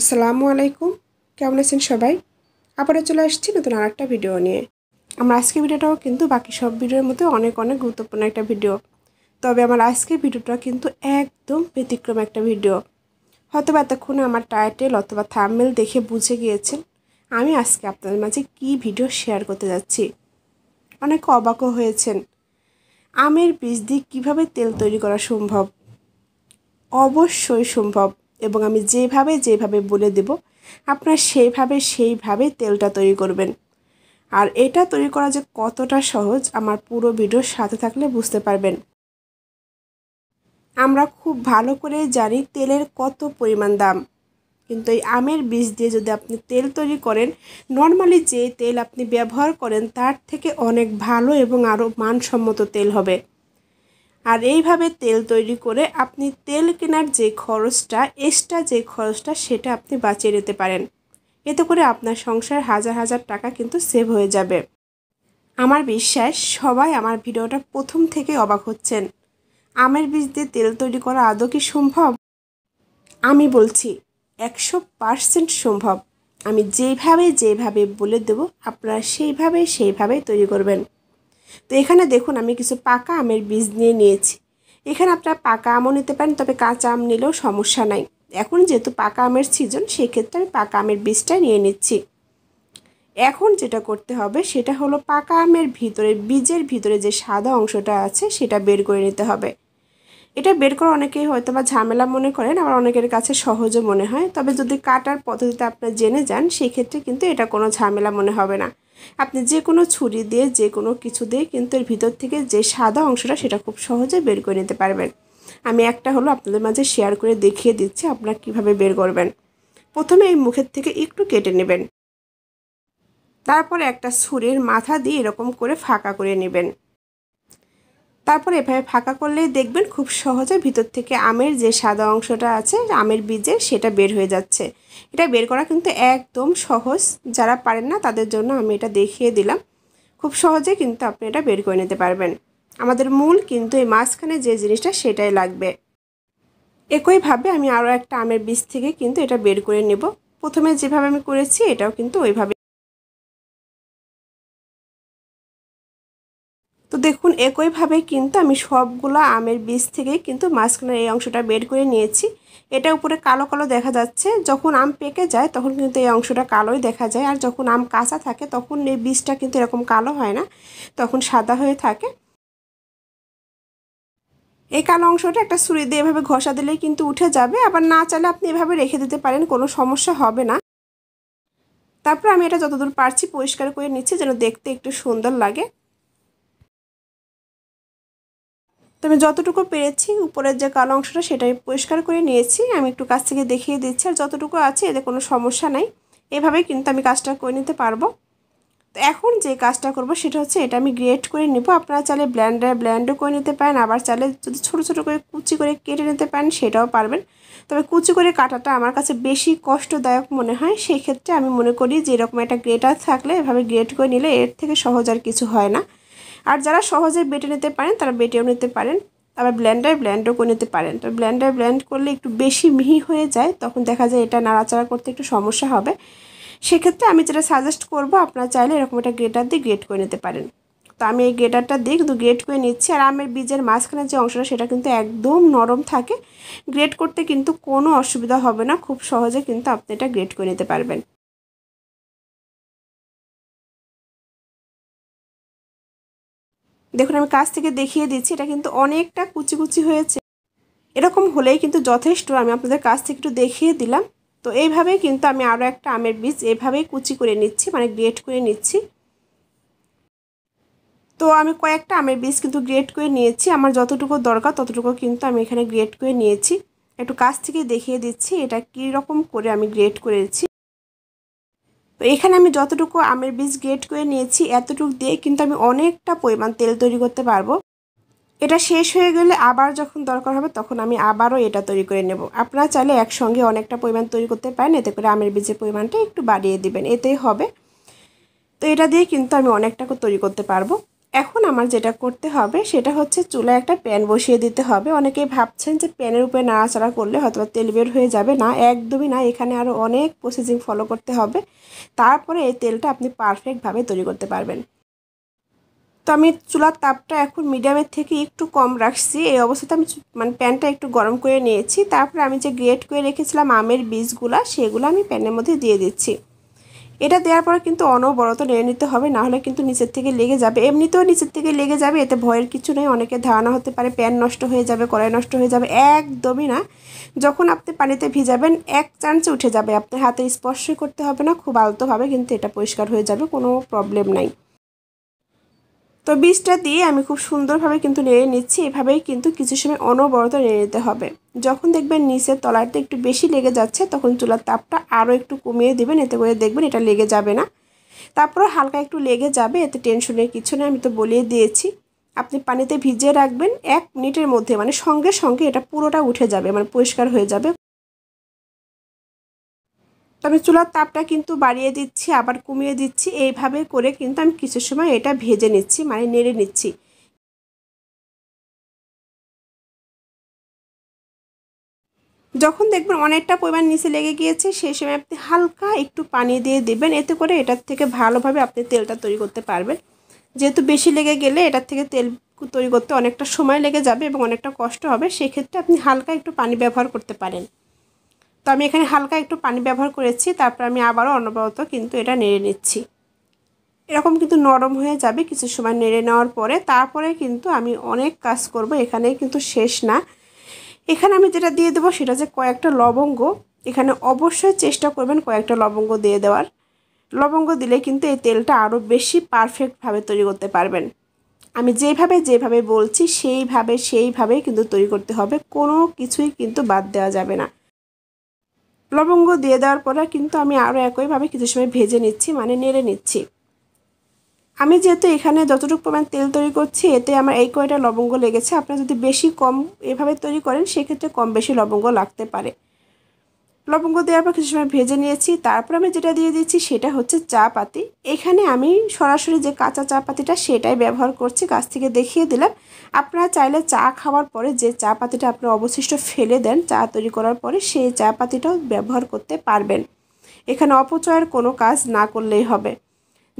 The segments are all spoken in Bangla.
আসসালামু আলাইকুম কেমন আছেন সবাই আবারও চলে আসছি নতুন আর একটা ভিডিও নিয়ে আমার আজকের ভিডিওটাও কিন্তু বাকি সব ভিডিওর মধ্যে অনেক অনেক গুরুত্বপূর্ণ একটা ভিডিও তবে আমার আজকের ভিডিওটা কিন্তু একদম ব্যতিক্রম একটা ভিডিও হয়তো বা এতক্ষণে আমার টাইটেল অথবা থামমেল দেখে বুঝে গিয়েছেন আমি আজকে আপনাদের মাঝে কি ভিডিও শেয়ার করতে যাচ্ছি অনেক অবাকও হয়েছেন আমের বীজ দিয়ে কীভাবে তেল তৈরি করা সম্ভব অবশ্যই সম্ভব এবং আমি যেভাবে যেভাবে বলে দেব আপনার সেইভাবে সেইভাবে তেলটা তৈরি করবেন আর এটা তৈরি করা যে কতটা সহজ আমার পুরো ভিডিওর সাথে থাকলে বুঝতে পারবেন আমরা খুব ভালো করে জানি তেলের কত পরিমাণ দাম কিন্তু এই আমের বীজ দিয়ে যদি আপনি তেল তৈরি করেন নর্মালি যে তেল আপনি ব্যবহার করেন তার থেকে অনেক ভালো এবং আরও মানসম্মত তেল হবে আর এইভাবে তেল তৈরি করে আপনি তেল কেনার যে খরচটা এক্সট্রা যে খরচটা সেটা আপনি বাঁচিয়ে নিতে পারেন এতে করে আপনার সংসার হাজার হাজার টাকা কিন্তু সেভ হয়ে যাবে আমার বিশ্বাস সবাই আমার ভিডিওটা প্রথম থেকে অবাক হচ্ছেন আমের বীজ দিয়ে তেল তৈরি করা আদৌ কি সম্ভব আমি বলছি একশো পারসেন্ট সম্ভব আমি যেইভাবে যেভাবে বলে দেব আপনারা সেইভাবে সেইভাবে তৈরি করবেন তো এখানে দেখুন আমি কিছু পাকা আমের বীজ নিয়ে নিয়েছি এখানে আপনারা পাকা আমও নিতে পারেন তবে কাঁচা আম নিলেও সমস্যা নাই এখন যেহেতু পাকা আমের সিজন সেক্ষেত্রে আমি পাকা আমের বীজটা নিয়ে নিচ্ছি এখন যেটা করতে হবে সেটা হলো পাকা আমের ভিতরে বীজের ভিতরে যে সাদা অংশটা আছে সেটা বের করে নিতে হবে এটা বের করা অনেকেই হয়তো বা ঝামেলা মনে করেন আবার অনেকের কাছে সহজও মনে হয় তবে যদি কাটার পদ্ধতিতে আপনারা জেনে যান সেক্ষেত্রে কিন্তু এটা কোনো ঝামেলা মনে হবে না আপনি যে কোনো ছুরি দিয়ে যে কোনো কিছু দিয়ে কিন্তু এর ভিতর থেকে যে সাদা অংশটা সেটা খুব সহজে বের করে নিতে পারবেন আমি একটা হলো আপনাদের মাঝে শেয়ার করে দেখিয়ে দিচ্ছি আপনারা কিভাবে বের করবেন প্রথমে এই মুখের থেকে একটু কেটে নেবেন তারপর একটা ছুরির মাথা দিয়ে এরকম করে ফাঁকা করে নেবেন তারপর এভাবে ফাঁকা করলেই দেখবেন খুব সহজে ভিতর থেকে আমের যে সাদা অংশটা আছে আমের বীজে সেটা বের হয়ে যাচ্ছে এটা বের করা কিন্তু একদম সহজ যারা পারেন না তাদের জন্য আমি এটা দেখিয়ে দিলাম খুব সহজে কিন্তু আপনি এটা বের করে নিতে পারবেন আমাদের মূল কিন্তু এই মাঝখানে যে জিনিসটা সেটাই লাগবে একইভাবে আমি আরও একটা আমের বীজ থেকে কিন্তু এটা বের করে নেব প্রথমে যেভাবে আমি করেছি এটাও কিন্তু ওইভাবে তো দেখুন একইভাবে কিন্তু আমি সবগুলো আমের বীজ থেকেই কিন্তু মাঝখানের এই অংশটা বের করে নিয়েছি এটা উপরে কালো কালো দেখা যাচ্ছে যখন আম পেকে যায় তখন কিন্তু এই অংশটা কালোই দেখা যায় আর যখন আম কাঁচা থাকে তখন এই বীজটা কিন্তু এরকম কালো হয় না তখন সাদা হয়ে থাকে এই কালো অংশটা একটা সুরি দিয়ে এভাবে ঘষা দিলেই কিন্তু উঠে যাবে আবার না চাইলে আপনি এভাবে রেখে দিতে পারেন কোনো সমস্যা হবে না তারপর আমি এটা যতদূর পারছি পরিষ্কার করে নিচ্ছি যেন দেখতে একটু সুন্দর লাগে তো আমি যতটুকু পেরেছি উপরের যে কালো অংশটা সেটা আমি পরিষ্কার করে নিয়েছি আমি একটু কাছ থেকে দেখিয়ে দিচ্ছি আর যতটুকু আছে এতে কোনো সমস্যা নাই এভাবে কিন্তু আমি কাজটা করে নিতে পারবো তো এখন যে কাজটা করব সেটা হচ্ছে এটা আমি গ্রেট করে নেব আপনারা চালে ব্ল্যান্ডার ব্ল্যান্ডও করে নিতে পারেন আবার চালে যদি ছোটো ছোটো করে কুচি করে কেটে নিতে পারেন সেটাও পারবেন তবে কুচি করে কাটাটা আমার কাছে বেশি কষ্টদায়ক মনে হয় সেই ক্ষেত্রে আমি মনে করি যে এরকম একটা গ্রেটার থাকলে এভাবে গ্রেট করে নিলে এর থেকে সহজ আর কিছু হয় না আর যারা সহজে বেটে নিতে পারেন তারা বেটেও নিতে পারেন আবার ব্ল্যান্ডার ব্ল্যান্ডও করে নিতে পারেন তো ব্ল্যান্ডার ব্ল্যান্ড করলে একটু বেশি মিহি হয়ে যায় তখন দেখা যায় এটা নাড়াচাড়া করতে একটু সমস্যা হবে সেক্ষেত্রে আমি যেটা সাজেস্ট করব আপনারা চাইলে এরকম একটা গ্রেটার দিয়ে গ্রেট করে নিতে পারেন তো আমি এই গ্রেটারটা দিয়ে কিন্তু গ্রেট করে নিচ্ছি আর আমের বীজের মাঝখানে যে অংশটা সেটা কিন্তু একদম নরম থাকে গ্রেট করতে কিন্তু কোনো অসুবিধা হবে না খুব সহজে কিন্তু আপনি এটা গ্রেট করে নিতে পারবেন দেখুন আমি কাছ থেকে দেখিয়ে দিচ্ছি এটা কিন্তু অনেকটা কুচি কুচি হয়েছে এরকম হলেই কিন্তু যথেষ্ট আমি আপনাদের কাছ থেকে একটু দেখিয়ে দিলাম তো এইভাবেই কিন্তু আমি আরও একটা আমের বীজ এভাবেই কুচি করে নিচ্ছি মানে গ্রেট করে নিচ্ছি তো আমি কয়েকটা আমের বীজ কিন্তু গ্রেট করে নিয়েছি আমার যতটুকু দরকার ততটুকু কিন্তু আমি এখানে গ্রেট করে নিয়েছি একটু কাছ থেকে দেখিয়ে দিচ্ছি এটা কী রকম করে আমি গ্রেট করেছি তো এখানে আমি যতটুকু আমের বীজ গ্রেট করে নিয়েছি এতটুকু দিয়ে কিন্তু আমি অনেকটা পরিমাণ তেল তৈরি করতে পারবো এটা শেষ হয়ে গেলে আবার যখন দরকার হবে তখন আমি আবারও এটা তৈরি করে নেব আপনারা চাইলে একসঙ্গে অনেকটা পরিমাণ তৈরি করতে পারেন এতে করে আমের বীজের পরিমাণটা একটু বাড়িয়ে দিবেন এতেই হবে তো এটা দিয়ে কিন্তু আমি অনেকটা তৈরি করতে পারবো এখন আমার যেটা করতে হবে সেটা হচ্ছে চুলায় একটা প্যান বসিয়ে দিতে হবে অনেকেই ভাবছেন যে প্যানের উপরে নাড়াচাড়া করলে হয়তো তেল বের হয়ে যাবে না একদমই না এখানে আরও অনেক প্রসেসিং ফলো করতে হবে তারপরে এই তেলটা আপনি পারফেক্টভাবে তৈরি করতে পারবেন তো আমি চুলার তাপটা এখন মিডিয়ামের থেকে একটু কম রাখছি এই অবস্থাতে আমি মানে প্যানটা একটু গরম করে নিয়েছি তারপরে আমি যে গ্রেট করে রেখেছিলাম আমের বীজগুলা সেগুলো আমি প্যানের মধ্যে দিয়ে দিচ্ছি এটা দেওয়ার পরে কিন্তু অনবরত নেড়ে নিতে হবে নাহলে কিন্তু নিচের থেকে লেগে যাবে এমনিতেও নিচের থেকে লেগে যাবে এতে ভয়ের কিছু নেই অনেকে ধারণা হতে পারে প্যান নষ্ট হয়ে যাবে কড়াই নষ্ট হয়ে যাবে একদমই না যখন আপনি পানিতে ভিজাবেন এক চান্সে উঠে যাবে আপনার হাতে স্পর্শই করতে হবে না খুব আলতোভাবে কিন্তু এটা পরিষ্কার হয়ে যাবে কোনো প্রবলেম নাই তো বীজটা দিয়ে আমি খুব সুন্দরভাবে কিন্তু নেড়ে নিচ্ছি এভাবেই কিন্তু কিছু সময় অনবরত নেড়ে নিতে হবে যখন দেখবেন নিচের তলাটা একটু বেশি লেগে যাচ্ছে তখন চুলার তাপটা আরও একটু কমিয়ে দেবেন এতে করে দেখবেন এটা লেগে যাবে না তারপরে হালকা একটু লেগে যাবে এতে টেনশনের কিছু নেই আমি তো বলিয়ে দিয়েছি আপনি পানিতে ভিজিয়ে রাখবেন এক মিনিটের মধ্যে মানে সঙ্গে সঙ্গে এটা পুরোটা উঠে যাবে মানে পরিষ্কার হয়ে যাবে তবে চুলার তাপটা কিন্তু বাড়িয়ে দিচ্ছি আবার কমিয়ে দিচ্ছি এইভাবে করে কিন্তু আমি কিছু সময় এটা ভেজে নিচ্ছি মানে নেড়ে নিচ্ছি যখন দেখবেন অনেকটা পরিমাণ নিচে লেগে গিয়েছে সেই সময় আপনি হালকা একটু পানি দিয়ে দেবেন এতে করে এটার থেকে ভালোভাবে আপনি তেলটা তৈরি করতে পারবেন যেহেতু বেশি লেগে গেলে এটার থেকে তেল তৈরি করতে অনেকটা সময় লেগে যাবে এবং অনেকটা কষ্ট হবে সেক্ষেত্রে আপনি হালকা একটু পানি ব্যবহার করতে পারেন তো আমি এখানে হালকা একটু পানি ব্যবহার করেছি তারপর আমি আবারও অনবরত কিন্তু এটা নেড়ে নিচ্ছি এরকম কিন্তু নরম হয়ে যাবে কিছু সময় নেড়ে নেওয়ার পরে তারপরে কিন্তু আমি অনেক কাজ করব এখানে কিন্তু শেষ না এখানে আমি যেটা দিয়ে দেবো সেটা যে কয়েকটা লবঙ্গ এখানে অবশ্যই চেষ্টা করবেন কয়েকটা লবঙ্গ দিয়ে দেওয়ার লবঙ্গ দিলে কিন্তু এই তেলটা আরও বেশি পারফেক্টভাবে তৈরি করতে পারবেন আমি যেভাবে যেভাবে বলছি সেইভাবে সেইভাবে কিন্তু তৈরি করতে হবে কোনো কিছুই কিন্তু বাদ দেওয়া যাবে না লবঙ্গ দিয়ে দেওয়ার পরে কিন্তু আমি আরও একইভাবে কিছু সময় ভেজে নিচ্ছি মানে নেড়ে নিচ্ছি আমি যেহেতু এখানে যতটুকু পরিমাণ তেল তৈরি করছি এতে আমার এই কয়টা লবঙ্গ লেগেছে আপনারা যদি বেশি কম এভাবে তৈরি করেন সেক্ষেত্রে কম বেশি লবঙ্গ লাগতে পারে লবঙ্গ দেওয়ার পর কিছু সময় ভেজে নিয়েছি তারপর আমি যেটা দিয়ে দিচ্ছি সেটা হচ্ছে চা পাতি এখানে আমি সরাসরি যে কাঁচা চা পাতিটা সেটাই ব্যবহার করছি গাছ থেকে দেখিয়ে দিলাম আপনারা চাইলে চা খাওয়ার পরে যে চা পাতিটা আপনি অবশিষ্ট ফেলে দেন চা তৈরি করার পরে সেই চা পাতিটাও ব্যবহার করতে পারবেন এখানে অপচয়ের কোনো কাজ না করলেই হবে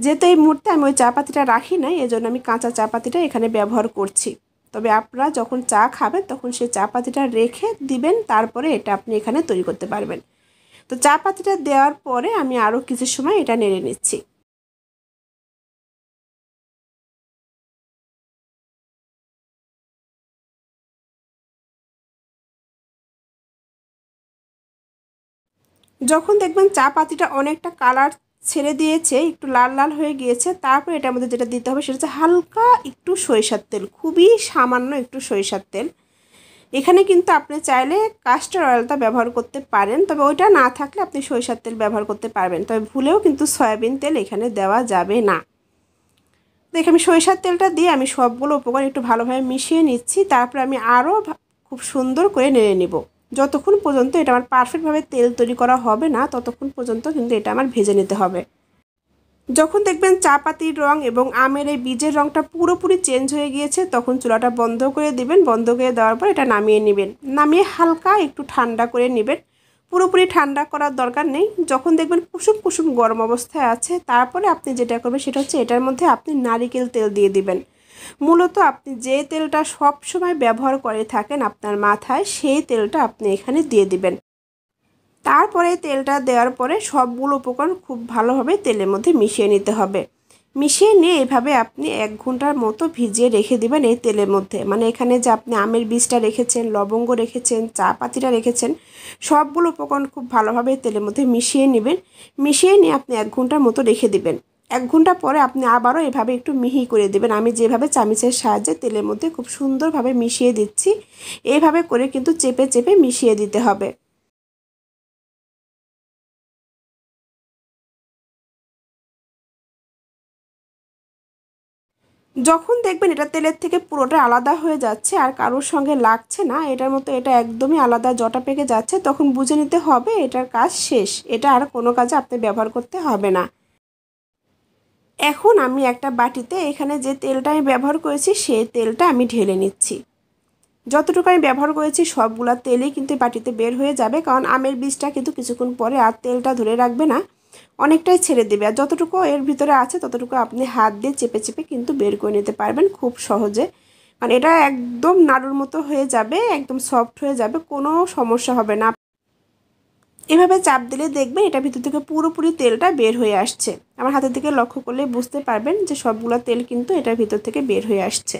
যেহেতু এই মুহূর্তে আমি ওই চা পাতিটা রাখি এই এজন্য আমি কাঁচা চা পাতিটা এখানে ব্যবহার করছি তবে আপনারা যখন চা খাবেন তখন সেই চা পাতিটা রেখে দিবেন তারপরে এটা আপনি এখানে তৈরি করতে পারবেন তো চা পাতিটা দেওয়ার পরে আমি আরও কিছু সময় এটা নেড়ে নিচ্ছি যখন দেখবেন চা পাতিটা অনেকটা কালার ছেড়ে দিয়েছে একটু লাল লাল হয়ে গিয়েছে তারপর এটার মধ্যে যেটা দিতে হবে সেটা হচ্ছে হালকা একটু সরিষার তেল খুবই সামান্য একটু সরিষার তেল এখানে কিন্তু আপনি চাইলে কাস্টার অয়েলটা ব্যবহার করতে পারেন তবে ওইটা না থাকলে আপনি সরিষার তেল ব্যবহার করতে পারবেন তবে ভুলেও কিন্তু সয়াবিন তেল এখানে দেওয়া যাবে না দেখে আমি সরিষার তেলটা দিয়ে আমি সবগুলো উপকরণ একটু ভালোভাবে মিশিয়ে নিচ্ছি তারপর আমি আরও খুব সুন্দর করে নেড়ে নেবো যতক্ষণ পর্যন্ত এটা আমার পারফেক্টভাবে তেল তৈরি করা হবে না ততক্ষণ পর্যন্ত কিন্তু এটা আমার ভেজে নিতে হবে যখন দেখবেন চা পাতির রং এবং আমের এই বীজের রংটা পুরোপুরি চেঞ্জ হয়ে গিয়েছে তখন চুলাটা বন্ধ করে দিবেন বন্ধ করে দেওয়ার পর এটা নামিয়ে নেবেন নামিয়ে হালকা একটু ঠান্ডা করে নেবেন পুরোপুরি ঠান্ডা করার দরকার নেই যখন দেখবেন কুসুম কুসুম গরম অবস্থায় আছে তারপরে আপনি যেটা করবেন সেটা হচ্ছে এটার মধ্যে আপনি নারিকেল তেল দিয়ে দিবেন মূলত আপনি যে তেলটা সব সময় ব্যবহার করে থাকেন আপনার মাথায় সেই তেলটা আপনি এখানে দিয়ে দিবেন তারপরে তেলটা দেওয়ার পরে সবগুলো উপকরণ খুব ভালোভাবে তেলের মধ্যে মিশিয়ে নিতে হবে মিশিয়ে নিয়ে এভাবে আপনি এক ঘন্টার মতো ভিজিয়ে রেখে দিবেন এই তেলের মধ্যে মানে এখানে যে আপনি আমের বীজটা রেখেছেন লবঙ্গ রেখেছেন চা পাতিটা রেখেছেন সবগুলো উপকরণ খুব ভালোভাবে তেলের মধ্যে মিশিয়ে নেবেন মিশিয়ে নিয়ে আপনি এক ঘন্টার মতো রেখে দিবেন এক ঘন্টা পরে আপনি আবারও এভাবে একটু মিহি করে দেবেন আমি যেভাবে চামিচের সাহায্যে তেলের মধ্যে খুব সুন্দরভাবে মিশিয়ে দিচ্ছি এইভাবে করে কিন্তু চেপে চেপে মিশিয়ে দিতে হবে যখন দেখবেন এটা তেলের থেকে পুরোটা আলাদা হয়ে যাচ্ছে আর কারোর সঙ্গে লাগছে না এটার মতো এটা একদমই আলাদা জটা পেকে যাচ্ছে তখন বুঝে নিতে হবে এটার কাজ শেষ এটা আর কোনো কাজে আপনি ব্যবহার করতে হবে না এখন আমি একটা বাটিতে এখানে যে তেলটা আমি ব্যবহার করেছি সে তেলটা আমি ঢেলে নিচ্ছি যতটুকু আমি ব্যবহার করেছি সবগুলো তেলই কিন্তু বাটিতে বের হয়ে যাবে কারণ আমের বীজটা কিন্তু কিছুক্ষণ পরে আর তেলটা ধরে রাখবে না অনেকটাই ছেড়ে দেবে আর যতটুকু এর ভিতরে আছে ততটুকু আপনি হাত দিয়ে চেপে চেপে কিন্তু বের করে নিতে পারবেন খুব সহজে কারণ মানে এটা একদম নাড়ুর মতো হয়ে যাবে একদম সফট হয়ে যাবে কোনো সমস্যা হবে না এভাবে চাপ দিলে দেখবেন এটা ভিতর থেকে পুরোপুরি তেলটা বের হয়ে আসছে আমার হাতের দিকে লক্ষ্য করলে বুঝতে পারবেন যে সবগুলো তেল কিন্তু এটার ভিতর থেকে বের হয়ে আসছে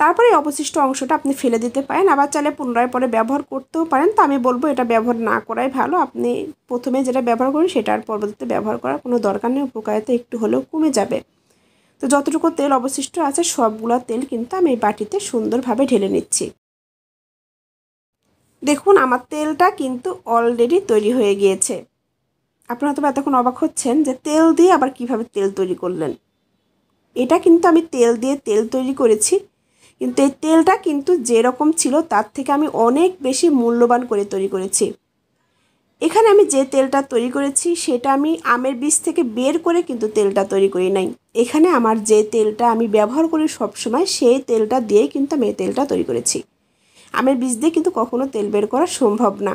তারপরে অবশিষ্ট অংশটা আপনি ফেলে দিতে পারেন আবার চাইলে পুনরায় পরে ব্যবহার করতেও পারেন তো আমি বলবো এটা ব্যবহার না করাই ভালো আপনি প্রথমে যেটা ব্যবহার করেন সেটার পরবর্তীতে ব্যবহার করার কোনো দরকার নেই উপকারিতা একটু হলেও কমে যাবে তো যতটুকু তেল অবশিষ্ট আছে সবগুলো তেল কিন্তু আমি এই বাটিতে সুন্দরভাবে ঢেলে নিচ্ছি দেখুন আমার তেলটা কিন্তু অলরেডি তৈরি হয়ে গিয়েছে আপনারা তো এতক্ষণ অবাক হচ্ছেন যে তেল দিয়ে আবার কিভাবে তেল তৈরি করলেন এটা কিন্তু আমি তেল দিয়ে তেল তৈরি করেছি কিন্তু এই তেলটা কিন্তু যেরকম ছিল তার থেকে আমি অনেক বেশি মূল্যবান করে তৈরি করেছি এখানে আমি যে তেলটা তৈরি করেছি সেটা আমি আমের বীজ থেকে বের করে কিন্তু তেলটা তৈরি করি নাই এখানে আমার যে তেলটা আমি ব্যবহার করি সবসময় সেই তেলটা দিয়ে কিন্তু আমি তেলটা তৈরি করেছি আমের বীজ দিয়ে কিন্তু কখনো তেল বের করা সম্ভব না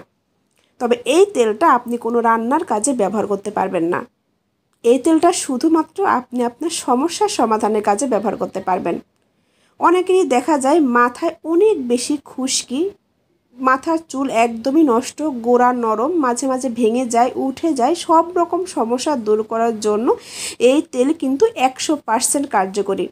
তবে এই তেলটা আপনি কোনো রান্নার কাজে ব্যবহার করতে পারবেন না এই তেলটা শুধুমাত্র আপনি আপনার সমস্যার সমাধানের কাজে ব্যবহার করতে পারবেন অনেকেরই দেখা যায় মাথায় অনেক বেশি খুশকি মাথার চুল একদমই নষ্ট গোড়া নরম মাঝে মাঝে ভেঙে যায় উঠে যায় সব রকম সমস্যা দূর করার জন্য এই তেল কিন্তু একশো পার্সেন্ট কার্যকরী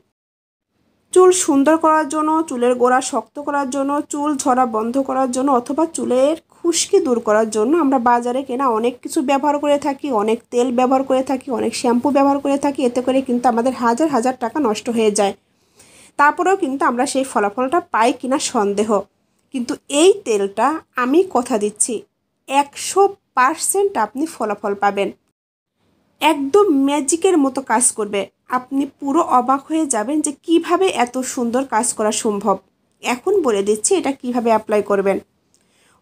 চুল সুন্দর করার জন্য চুলের গোড়া শক্ত করার জন্য চুল ঝরা বন্ধ করার জন্য অথবা চুলের খুশকি দূর করার জন্য আমরা বাজারে কেনা অনেক কিছু ব্যবহার করে থাকি অনেক তেল ব্যবহার করে থাকি অনেক শ্যাম্পু ব্যবহার করে থাকি এতে করে কিন্তু আমাদের হাজার হাজার টাকা নষ্ট হয়ে যায় তারপরেও কিন্তু আমরা সেই ফলাফলটা পাই কিনা সন্দেহ কিন্তু এই তেলটা আমি কথা দিচ্ছি একশো পারসেন্ট আপনি ফলাফল পাবেন একদম ম্যাজিকের মতো কাজ করবে আপনি পুরো অবাক হয়ে যাবেন যে কিভাবে এত সুন্দর কাজ করা সম্ভব এখন বলে দিচ্ছি এটা কিভাবে অ্যাপ্লাই করবেন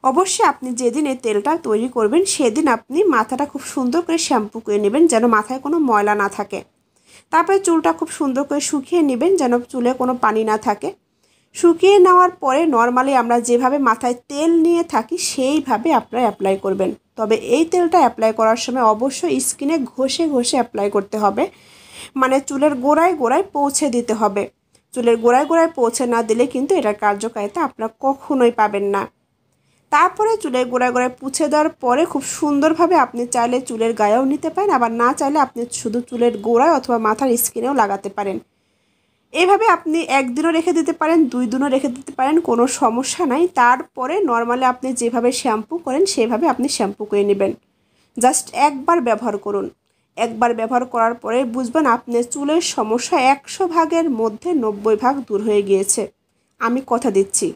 অবশ্যই আপনি যেদিন এই তেলটা তৈরি করবেন সেদিন আপনি মাথাটা খুব সুন্দর করে শ্যাম্পু করে নেবেন যেন মাথায় কোনো ময়লা না থাকে তারপরে চুলটা খুব সুন্দর করে শুকিয়ে নেবেন যেন চুলে কোনো পানি না থাকে শুকিয়ে নেওয়ার পরে নর্মালি আমরা যেভাবে মাথায় তেল নিয়ে থাকি সেইভাবে আপনারা অ্যাপ্লাই করবেন তবে এই তেলটা অ্যাপ্লাই করার সময় অবশ্যই স্কিনে ঘষে ঘষে অ্যাপ্লাই করতে হবে মানে চুলের গোড়ায় গোড়ায় পৌঁছে দিতে হবে চুলের গোড়ায় গোড়ায় পৌঁছে না দিলে কিন্তু এটার কার্যকারিতা আপনারা কখনোই পাবেন না তারপরে চুলের গোড়ায় গোড়ায় পুছে দেওয়ার পরে খুব সুন্দরভাবে আপনি চাইলে চুলের গায়েও নিতে পারেন আবার না চাইলে আপনি শুধু চুলের গোড়ায় অথবা মাথার স্কিনেও লাগাতে পারেন এভাবে আপনি একদিনও রেখে দিতে পারেন দুই দিনও রেখে দিতে পারেন কোনো সমস্যা নাই তারপরে নর্মালি আপনি যেভাবে শ্যাম্পু করেন সেভাবে আপনি শ্যাম্পু করে নেবেন জাস্ট একবার ব্যবহার করুন একবার ব্যবহার করার পরে বুঝবেন আপনার চুলের সমস্যা একশো ভাগের মধ্যে নব্বই ভাগ দূর হয়ে গিয়েছে আমি কথা দিচ্ছি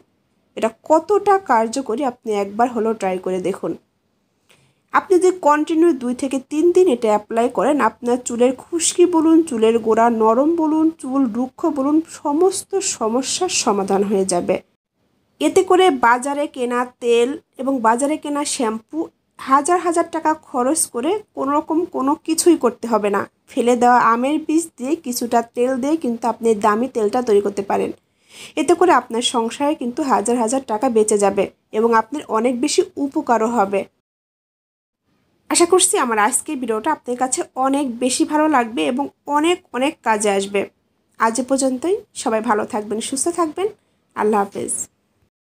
এটা কতটা কার্যকরী আপনি একবার হলো ট্রাই করে দেখুন আপনি যদি কন্টিনিউ দুই থেকে তিন দিন এটা অ্যাপ্লাই করেন আপনার চুলের খুশকি বলুন চুলের গোড়া নরম বলুন চুল রুক্ষ বলুন সমস্ত সমস্যার সমাধান হয়ে যাবে এতে করে বাজারে কেনা তেল এবং বাজারে কেনা শ্যাম্পু হাজার হাজার টাকা খরচ করে কোনো রকম কোনো কিছুই করতে হবে না ফেলে দেওয়া আমের বীজ দিয়ে কিছুটা তেল দিয়ে কিন্তু আপনি দামি তেলটা তৈরি করতে পারেন এতে করে আপনার সংসারে কিন্তু হাজার হাজার টাকা বেঁচে যাবে এবং আপনার অনেক বেশি উপকারও হবে আশা করছি আমার আজকের ভিডিওটা আপনাদের কাছে অনেক বেশি ভালো লাগবে এবং অনেক অনেক কাজে আসবে আজ পর্যন্তই সবাই ভালো থাকবেন সুস্থ থাকবেন আল্লাহ হাফেজ